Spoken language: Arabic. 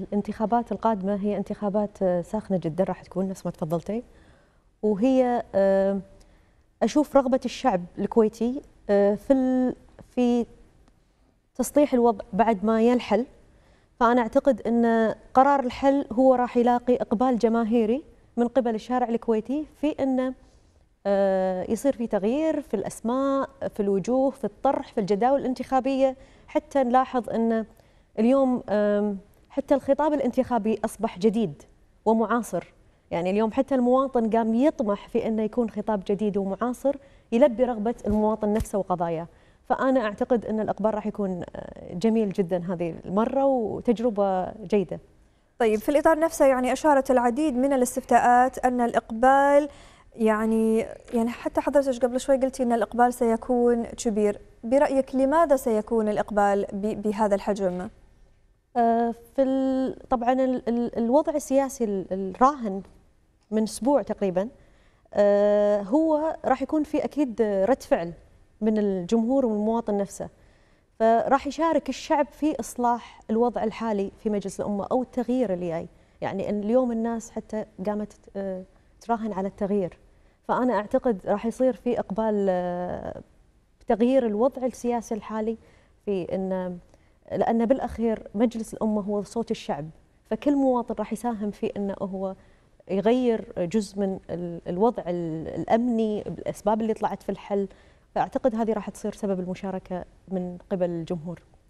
الانتخابات القادمة هي انتخابات آه، ساخنة جدا راح تكون نفس ما تفضلتي وهي آه، أشوف رغبة الشعب الكويتي آه، في في تصليح الوضع بعد ما ينحل فأنا أعتقد أن قرار الحل هو راح يلاقي إقبال جماهيري من قبل الشارع الكويتي في أنه يصير في تغيير في الأسماء في الوجوه في الطرح في الجداول الانتخابية حتى نلاحظ أن اليوم حتى الخطاب الانتخابي أصبح جديد ومعاصر يعني اليوم حتى المواطن قام يطمح في أنه يكون خطاب جديد ومعاصر يلبي رغبة المواطن نفسه وقضاياه فأنا أعتقد أن الإقبال راح يكون آه، جميل جدا هذه المرة وتجربة جيدة طيب في الإطار نفسه يعني أشارت العديد من الاستفتاءات أن الإقبال يعني يعني حتى حضرتك قبل شوي قلتي ان الاقبال سيكون كبير، برايك لماذا سيكون الاقبال بهذا الحجم؟ في طبعا الوضع السياسي الراهن من اسبوع تقريبا آه، هو راح يكون في اكيد رد فعل من الجمهور والمواطن نفسه فراح يشارك الشعب في اصلاح الوضع الحالي في مجلس الامه او التغيير اللي جاي يعني اليوم الناس حتى قامت آه، تراهن على التغيير فانا اعتقد راح يصير في اقبال آه، تغيير الوضع السياسي الحالي في ان لأن بالأخير مجلس الأمة هو صوت الشعب فكل مواطن راح يساهم في أنه هو يغير جزء من الوضع الأمني بالأسباب اللي طلعت في الحل فأعتقد هذه راح تصير سبب المشاركة من قبل الجمهور